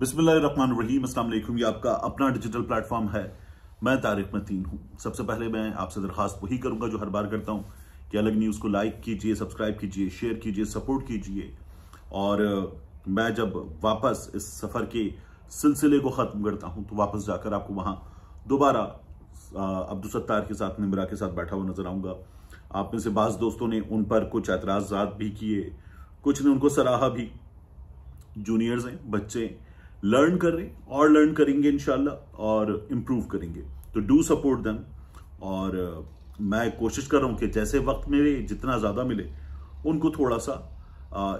बिस्मिल्लाम असलम ये आपका अपना डिजिटल प्लेटफॉर्म है मैं तारिक मतीन हूँ सबसे पहले मैं आपसे दरखास्त वही करूँगा जो हर बार करता हूँ कि अलग न्यूज़ को लाइक कीजिए सब्सक्राइब कीजिए शेयर कीजिए सपोर्ट कीजिए और मैं जब वापस इस सफ़र के सिलसिले को ख़त्म करता हूँ तो वापस जाकर आपको वहाँ दोबारा अब्दुलसत्तार के साथ निमरा के साथ बैठा हुआ नज़र आऊँगा आप में से बाज़ दोस्तों ने उन पर कुछ एतराज़ात भी किए कुछ ने उनको सराहा भी जूनियर्स हैं बच्चे लर्न कर रहे हैं और लर्न करेंगे इनशाला और इम्प्रूव करेंगे तो डू सपोर्ट दैम और uh, मैं कोशिश कर रहा हूँ कि जैसे वक्त मेरे जितना ज़्यादा मिले उनको थोड़ा सा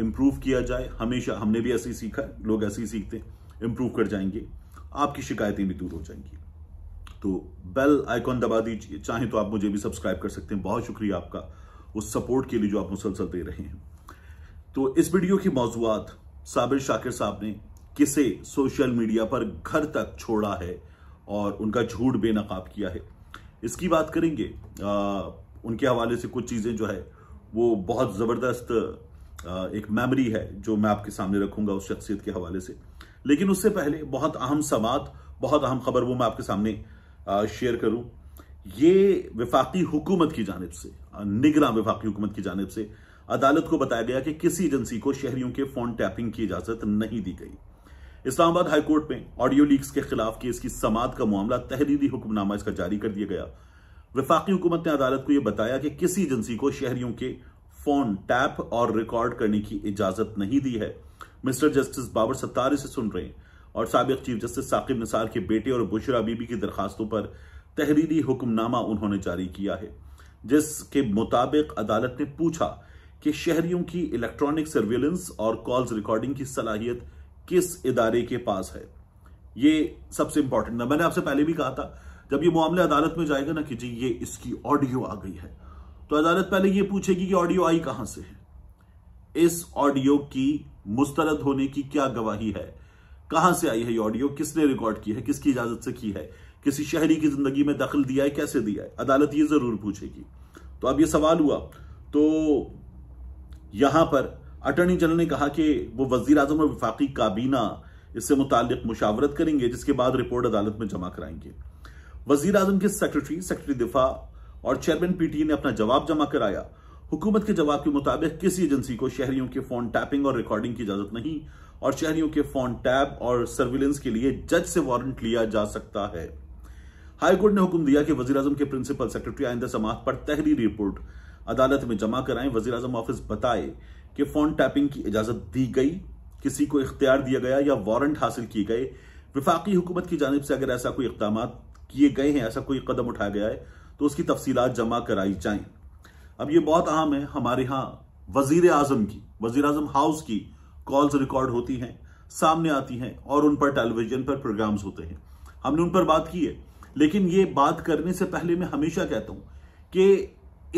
इम्प्रूव uh, किया जाए हमेशा हमने भी ऐसे ही सीखा है लोग ऐसे ही सीखते हैं इम्प्रूव कर जाएंगे आपकी शिकायतें भी दूर हो जाएंगी तो बेल आइकॉन दबा दीजिए चाहे तो आप मुझे भी सब्सक्राइब कर सकते हैं बहुत शुक्रिया आपका उस सपोर्ट के लिए जो आप मुसलसल दे रहे हैं तो इस वीडियो की मौजूद साबिर शाकिर साहब ने किसे सोशल मीडिया पर घर तक छोड़ा है और उनका झूठ बेनकाब किया है इसकी बात करेंगे आ, उनके हवाले से कुछ चीज़ें जो है वो बहुत ज़बरदस्त एक मेमोरी है जो मैं आपके सामने रखूंगा उस शख्सियत के हवाले से लेकिन उससे पहले बहुत अहम समात बहुत अहम खबर वो मैं आपके सामने शेयर करूं ये विफाकी हुकूमत की जानब से निगरान विफाकी हुकूमत की जानब से अदालत को बताया गया कि किसी एजेंसी को शहरियों के फोन टैपिंग की इजाजत नहीं दी गई इस्लामाबाद हाईकोर्ट में ऑडियो लीक्स के खिलाफ केस की समात का मामला तहरीरी हुक्मनामा इसका जारी कर दिया गया वफाकी हुकूमत ने अदालत को यह बताया कि किसी एजेंसी को शहरियों के फोन टैप और रिकॉर्ड करने की इजाजत नहीं दी है मिस्टर जस्टिस बाबर सत्तार इसे सुन रहे हैं और सबक चीफ जस्टिस साकिब निसार के बेटे और बुशरा बीबी की दरखास्तों पर तहरीरी हुक्मनामा उन्होंने जारी किया है जिसके मुताबिक अदालत ने पूछा कि शहरियों की इलेक्ट्रॉनिक सर्विलेंस और कॉल्स रिकॉर्डिंग की सलाहियत किस इदारे के पास है ये सबसे इंपॉर्टेंट ना मैंने आपसे पहले भी कहा था जब ये मामला अदालत में जाएगा ना कि जी ये इसकी ऑडियो आ गई है तो अदालत पहले ये पूछेगी कि ऑडियो आई कहां से है इस ऑडियो की मुस्तरद होने की क्या गवाही है कहां से आई है ये ऑडियो किसने रिकॉर्ड की है किसकी इजाजत से की है किसी शहरी की जिंदगी में दखल दिया है कैसे दिया है अदालत ये जरूर पूछेगी तो अब ये सवाल हुआ तो यहां पर अटॉर्नी जनरल ने कहा कि वो वजीर अजम और विफाकी काबीना इससे मुतालिक मुशावरत करेंगे जिसके बाद रिपोर्ट अदालत में जमा कराएंगे वजीर अजम के सेक्रेटरी सेक्रेटरी दिफा और चेयरमैन पीटीए ने अपना जवाब जमा कराया हुकूमत के जवाब के मुताबिक किसी एजेंसी को शहरियों के फोन टैपिंग और रिकॉर्डिंग की इजाजत नहीं और शहरियों के फोन टैप और सर्विलेंस के लिए जज से वारंट लिया जा सकता है हाईकोर्ट ने हुक्म दिया कि वजी अजम के प्रिंसिपल सेक्रेटरी आइंदा समात पर तहरीरी रिपोर्ट अदालत में जमा कराएं वजी अजम ऑफिस बताए कि फोन टैपिंग की इजाजत दी गई किसी को इख्तियार दिया गया या वारंट हासिल किए गए विफाकी हुकूमत की जानब से अगर ऐसा कोई इकदाम किए गए हैं ऐसा कोई कदम उठाया गया है तो उसकी तफसीत जमा कराई जाए अब यह बहुत अहम है हमारे यहां वजीर आजम की वजीर आजम हाउस की कॉल्स रिकॉर्ड होती हैं सामने आती हैं और उन पर टेलीविजन पर प्रोग्राम्स होते हैं हमने उन पर बात की है लेकिन ये बात करने से पहले मैं हमेशा कहता हूं कि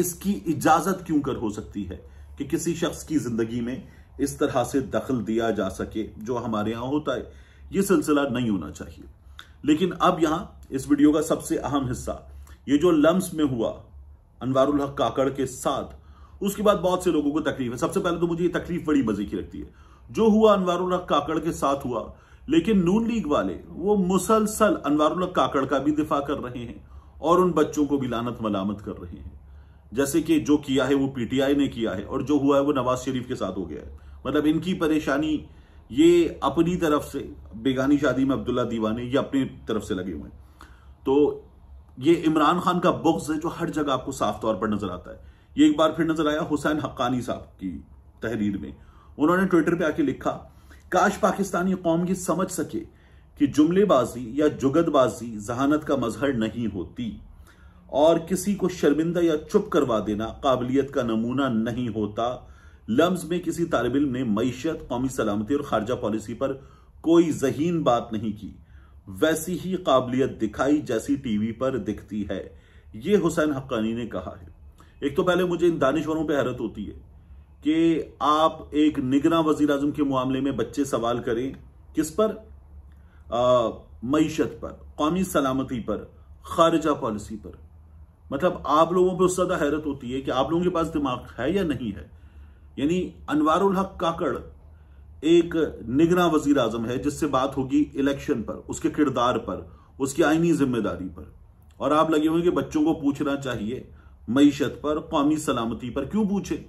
इसकी इजाजत क्यों कर हो सकती है कि किसी शख्स की जिंदगी में इस तरह से दखल दिया जा सके जो हमारे यहां होता है ये सिलसिला नहीं होना चाहिए लेकिन अब यहां इस वीडियो का सबसे अहम हिस्सा ये जो लम्स में हुआ अनवारुल हक काकड़ के साथ उसके बाद बहुत से लोगों को तकलीफ है सबसे पहले तो मुझे ये तकलीफ बड़ी मजे की लगती है जो हुआ अनवारुल हक काकड़ के साथ हुआ लेकिन नून लीग वाले वो मुसलसल अनवारुल हक काकड़ का भी दिफा कर रहे हैं और उन बच्चों को भी लानत मलामत कर रहे हैं जैसे कि जो किया है वो पीटीआई ने किया है और जो हुआ है वो नवाज शरीफ के साथ हो गया है मतलब इनकी परेशानी ये अपनी तरफ से बेगानी शादी में अब्दुल्ला दीवाने ये अपनी तरफ से लगे हुए हैं तो ये इमरान खान का बुक्स है जो हर जगह आपको साफ तौर पर नजर आता है ये एक बार फिर नजर आया हुसैन हक्कानी साहब की तहरीर में उन्होंने ट्विटर पे आके लिखा काश पाकिस्तानी कौम ये समझ सके कि जुमलेबाजी या जुगतबाजी जहानत का मजहर नहीं होती और किसी को शर्मिंदा या चुप करवा देना काबिलियत का नमूना नहीं होता लम्स में किसी तालब इम ने मीशत कौमी सलामती और खारजा पॉलिसी पर कोई जहीन बात नहीं की वैसी ही काबिलियत दिखाई जैसी टीवी पर दिखती है यह हुसैन हक्कानी ने कहा है एक तो पहले मुझे इन दानिशवरों पर हैरत होती है कि आप एक निगरान वजीर अजम के मामले में बच्चे सवाल करें किस पर मीशत पर कौमी सलामती पर खारजा पॉलिसी पर मतलब आप लोगों पर सदा हैरत होती है कि आप लोगों के पास दिमाग है या नहीं है यानी अनवर हक काकड़ एक निगरा वजीर आजम है जिससे बात होगी इलेक्शन पर उसके किरदार पर उसकी आईनी जिम्मेदारी पर और आप लगे हुए कि बच्चों को पूछना चाहिए मीशत पर कौमी सलामती पर क्यों पूछे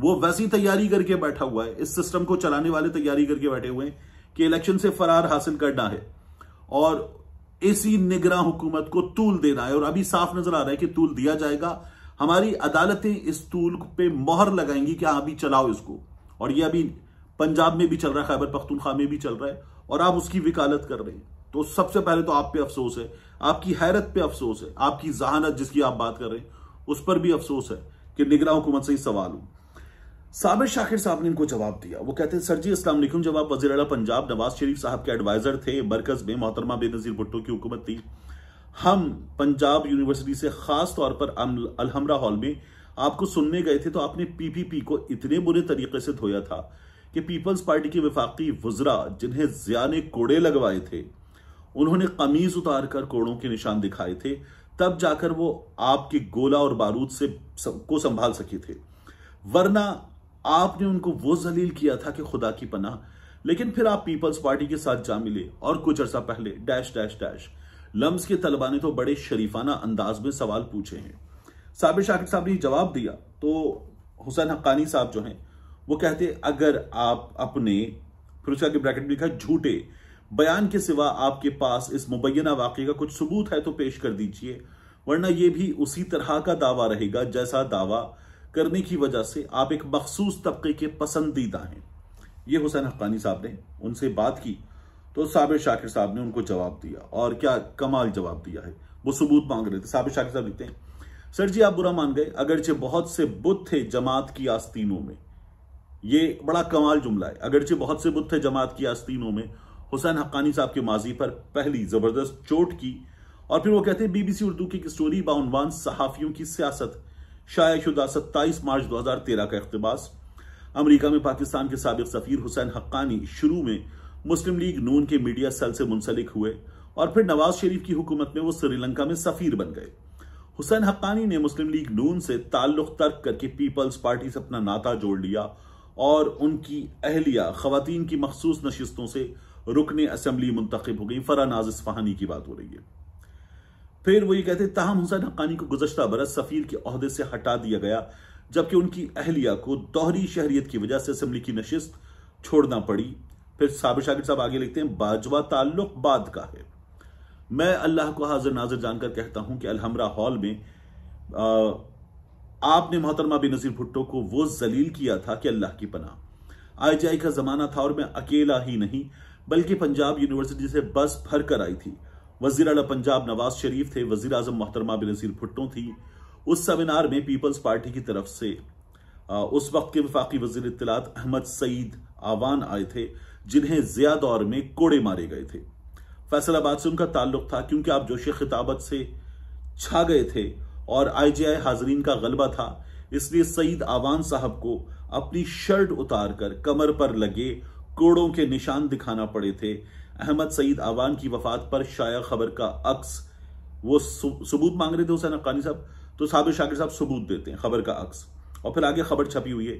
वो वैसी तैयारी करके बैठा हुआ है इस सिस्टम को चलाने वाले तैयारी करके बैठे हुए हैं कि इलेक्शन से फरार हासिल करना है और इसी निगरा हुकूमत को तूल देना है और अभी साफ नजर आ रहा है कि तूल दिया जाएगा हमारी अदालतें इस तूल पे मोहर लगाएंगी कि अभी चलाओ इसको और ये अभी पंजाब में भी चल रहा है खैबर पख्तूनख्वा में भी चल रहा है और आप उसकी वकालत कर रहे हैं तो सबसे पहले तो आप पे अफसोस है आपकी हैरत पे अफसोस है आपकी जहानत जिसकी आप बात कर रहे हैं उस पर भी अफसोस है कि निगरा हुकूमत से ही सवाल हूं साबिर शाखिर साहब ने इनको जवाब दिया वो कहते हैं सर जी असलम जब आप वजी अला पंजाब नवाज शरीफ साहब के एडवाइजर थे मरकज में मोहतरमा बेनजीर भुट्टो की हुकूमत थी हम पंजाब यूनिवर्सिटी से खास तौर पर अलहमरा हॉल में आपको सुनने गए थे तो आपने पीपीपी को इतने बुरे तरीके से धोया था कि पीपल्स पार्टी के विफाकी वजरा जिन्हें जिया ने कोड़े लगवाए थे उन्होंने कमीज उतार कर कोड़ों के निशान दिखाए थे तब जाकर वो आपके गोला और बारूद से को संभाल सके थे वरना आपने उनको वो जलील किया था कि खुदा की पनाह लेकिन फिर आप पीपल्स पार्टी के साथ जा मिले और कुछ अरसा पहले डैश डैश डैश लम्स के तलबा ने तो बड़े शरीफाना अंदाज में सवाल पूछे हैं साबिर शाकिर साहब ने जवाब दिया तो हुसैन हक्कानी साहब जो हैं वो कहते अगर आप अपने फिर उसका ब्रैकेट में लिखा झूठे बयान के सिवा आपके पास इस मुबैना वाक्य का कुछ सबूत है तो पेश कर दीजिए वरना यह भी उसी तरह का दावा रहेगा जैसा दावा करने की वजह से आप एक मखसूस तबके के पसंदीदा हैं ये हुसैन हक्कानी साहब ने उनसे बात की तो साबिर शाकिर साहब ने उनको जवाब दिया और क्या कमाल जवाब दिया है वो सबूत मांग रहे थे साबिर शाकिर साहब लिखते हैं सर जी आप बुरा मान गए अगरचे बहुत से बुत थे जमात की आस्तीनों में ये बड़ा कमाल जुमला है अगरचे बहुत से बुत थे जमात की आस्तीनों में हुसैन हक्कानी साहब के माजी पर पहली जबरदस्त चोट की और फिर वो कहते हैं बीबीसी उर्दू की स्टोरी बाउनवान सहाफियों की सियासत शाया शुदा सत्ताईस मार्च 2013 का अकतबास अमरीका में पाकिस्तान के सबक सफ़ीर हुसैन हक्कानी शुरू में मुस्लिम लीग नून के मीडिया सेल से मुंसलिक हुए और फिर नवाज शरीफ की हुकूमत में वो श्रीलंका में सफ़ीर बन गए हुसैन हक्कानी ने मुस्लिम लीग नून से ताल्लुक तर्क करके पीपल्स पार्टी से अपना नाता जोड़ लिया और उनकी अहलिया खुतिन की मखसूस नशस्तों से रुकने असम्बली मुंतखब हो गई फरा नाज इस्फहानी की बात हो रही है फिर वो ये कहते तहम हुसैन हक्कानी को गुजशत बरस सफ़ीर के अहदे से हटा दिया गया जबकि उनकी अहलिया को दोहरी शहरीत की वजह से असम्बली की नशिस्त छोड़ना पड़ी फिर साबिर शाकिर साहब आगे लिखते हैं बाजवा ताल्लुक बाद का है मैं अल्लाह को हाजिर नाजिर जानकर कहता हूं कि अलहमरा हॉल में आ, आपने मोहतरमा बेनजीर भुट्टो को वो जलील किया था कि अल्लाह की पनाह आई आई का जमाना था और मैं अकेला ही नहीं बल्कि पंजाब यूनिवर्सिटी से बस भर कर आई थी वजीर अला पंजाब नवाज शरीफ थे वजीर अजम मोहतरमा बेनजीर भुट्टो थी उस सेमिनार में पीपल्स पार्टी की तरफ से उस वक्त के विफाकी वजीर इतलात अहमद सईद आवान आए थे जिन्हें जिया दौर में कोड़े मारे गए थे फैसलाबाद से उनका ताल्लुक था क्योंकि आप जोश खिताबत से छा गए थे और आईजीआई हाजरीन का गलबा था इसलिए सईद आवान साहब को अपनी शर्ट उतार कर कमर पर लगे कोड़ों के निशान दिखाना पड़े थे अहमद सईद आवान की वफात पर शाया खबर का अक्स वो सबूत मांग रहे थे हुसैन अफकानी साहब तो साबिर शाकिर साहब सबूत देते हैं खबर का अक्स और फिर आगे खबर छपी हुई है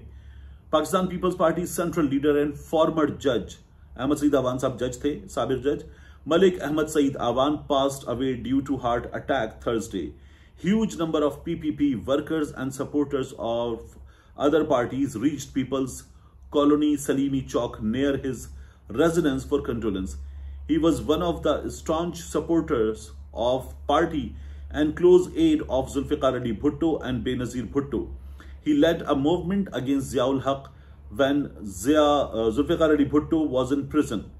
Pakistan Peoples Party central leader and former जज अहमद सईद आवान साहब जज थे साबिर जज Malik Ahmad Saeed Awan passed away due to heart attack Thursday huge number of PPP workers and supporters of other parties reach Peoples Colony Salimi Chowk near his residence for condolence. He was one of the staunch supporters of party and close aide of Zulfikar Ali Bhutto and Benazir Bhutto. He led a movement against Ziaul Haq when Zia, uh, Zulfikar Ali Bhutto was in prison.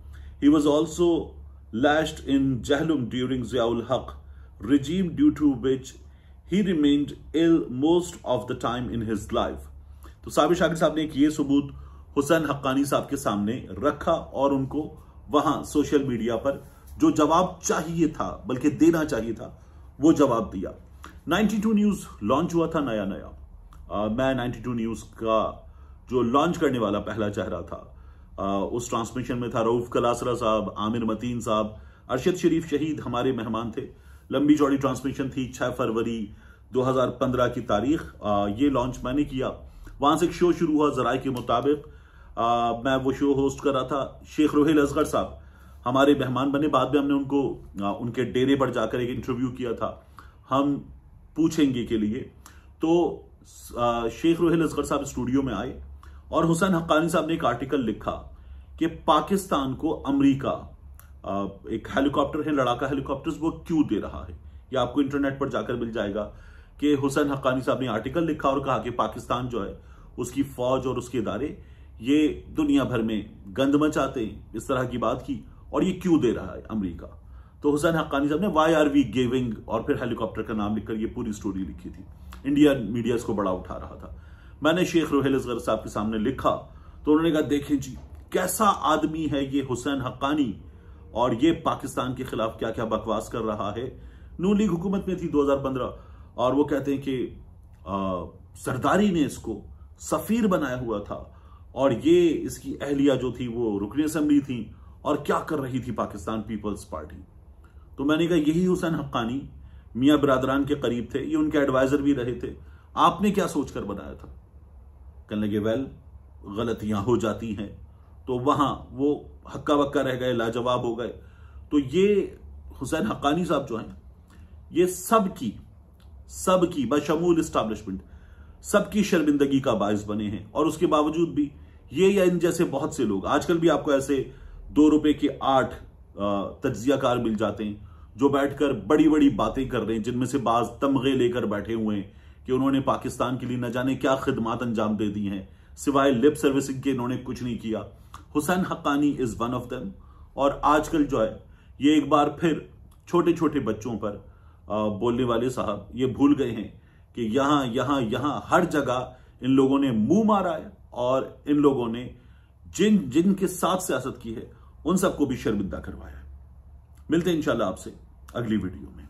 He was also lashed in Jahlum during Ziaul Haq regime due to which he remained ill most of the time in his life. So, Sabi Shakir sahab ने एक ये हुसैन हक्कानी साहब के सामने रखा और उनको वहां सोशल मीडिया पर जो जवाब चाहिए था बल्कि देना चाहिए था वो जवाब दिया 92 न्यूज लॉन्च हुआ था नया नया आ, मैं 92 न्यूज का जो लॉन्च करने वाला पहला चेहरा था आ, उस ट्रांसमिशन में था रऊफ कलासरा साहब आमिर मतीन साहब अरशद शरीफ शहीद हमारे मेहमान थे लंबी चौड़ी ट्रांसमिशन थी 6 फरवरी 2015 की तारीख आ, ये लॉन्च मैंने किया वहां से एक शो शुरू हुआ जराए के मुताबिक मैं वो शो होस्ट कर रहा था शेख रोहिल असगर साहब हमारे मेहमान बने बाद में हमने उनको आ, उनके डेरे पर जाकर एक इंटरव्यू किया था हम पूछेंगे के लिए तो आ, शेख रोहिल असगर साहब स्टूडियो में आए और हुसैन हक्कानी साहब ने एक आर्टिकल लिखा कि पाकिस्तान को अमरीका एक हेलीकॉप्टर है लड़ाका हेलीकॉप्टर वो क्यों दे रहा है या आपको इंटरनेट पर जाकर मिल जाएगा कि हुसैन हक्कानी साहब ने आर्टिकल लिखा और कहा कि पाकिस्तान जो है उसकी फौज और उसके इदारे ये दुनिया भर में गंद मचाते हैं इस तरह की बात की और ये क्यों दे रहा है अमरीका तो हुसैन हक्कानी साहब ने वाई आर वी गेविंग और फिर हेलीकॉप्टर का नाम लिखकर ये पूरी स्टोरी लिखी थी इंडिया मीडिया इसको बड़ा उठा रहा था मैंने शेख रोहेल असगर साहब के सामने लिखा तो उन्होंने कहा देखें जी कैसा आदमी है ये हुसैन हक्कानी और ये पाकिस्तान के खिलाफ क्या क्या बकवास कर रहा है नू लीग हुकूमत में थी 2015 और वो कहते हैं कि सरदारी ने इसको सफीर बनाया हुआ था और ये इसकी अहलिया जो थी वो रुकनी असम्बली थी और क्या कर रही थी पाकिस्तान पीपल्स पार्टी तो मैंने कहा यही हुसैन हक्कानी मियाँ बरदरान के करीब थे ये उनके एडवाइज़र भी रहे थे आपने क्या सोचकर बनाया था कहने लगे वेल गलतियां हो जाती हैं तो वहां वो हक्का बक्का रह गए लाजवाब हो गए तो ये हुसैन हक्कानी साहब जो हैं ये सब की सब की बशमूल इस्टेब्लिशमेंट सबकी शर्मिंदगी का बायस बने हैं और उसके बावजूद भी ये या इन जैसे बहुत से लोग आजकल भी आपको ऐसे दो रुपए के आठ तजियाकार मिल जाते हैं जो बैठकर बड़ी बड़ी बातें कर रहे हैं जिनमें से बाज तमगे लेकर बैठे हुए हैं कि उन्होंने पाकिस्तान के लिए न जाने क्या खिदमत अंजाम दे दी हैं सिवाय लिप सर्विसिंग के इन्होंने कुछ नहीं किया Hussain Haqqani is one of them और आजकल जो है ये एक बार फिर छोटे छोटे बच्चों पर बोलने वाले साहब ये भूल गए हैं कि यहां यहां यहां हर जगह इन लोगों ने मुंह मारा है और इन लोगों ने जिन जिनके साथ सियासत की है उन सबको भी शर्मिंदा करवाया है मिलते हैं इंशाल्लाह आपसे अगली वीडियो में